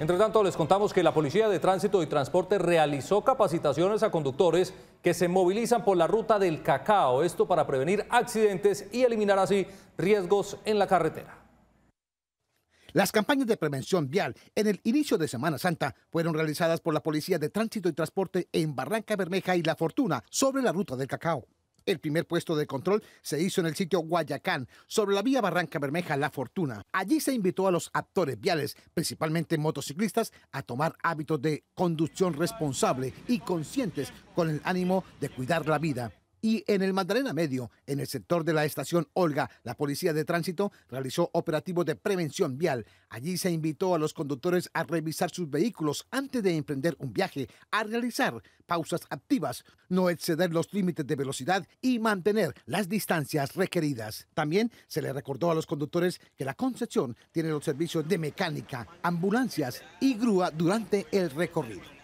Entre tanto, les contamos que la Policía de Tránsito y Transporte realizó capacitaciones a conductores que se movilizan por la ruta del cacao, esto para prevenir accidentes y eliminar así riesgos en la carretera. Las campañas de prevención vial en el inicio de Semana Santa fueron realizadas por la Policía de Tránsito y Transporte en Barranca Bermeja y La Fortuna sobre la ruta del cacao. El primer puesto de control se hizo en el sitio Guayacán, sobre la vía Barranca Bermeja La Fortuna. Allí se invitó a los actores viales, principalmente motociclistas, a tomar hábitos de conducción responsable y conscientes con el ánimo de cuidar la vida. Y en el Magdalena Medio, en el sector de la estación Olga, la Policía de Tránsito realizó operativos de prevención vial. Allí se invitó a los conductores a revisar sus vehículos antes de emprender un viaje, a realizar pausas activas, no exceder los límites de velocidad y mantener las distancias requeridas. También se le recordó a los conductores que la Concepción tiene los servicios de mecánica, ambulancias y grúa durante el recorrido.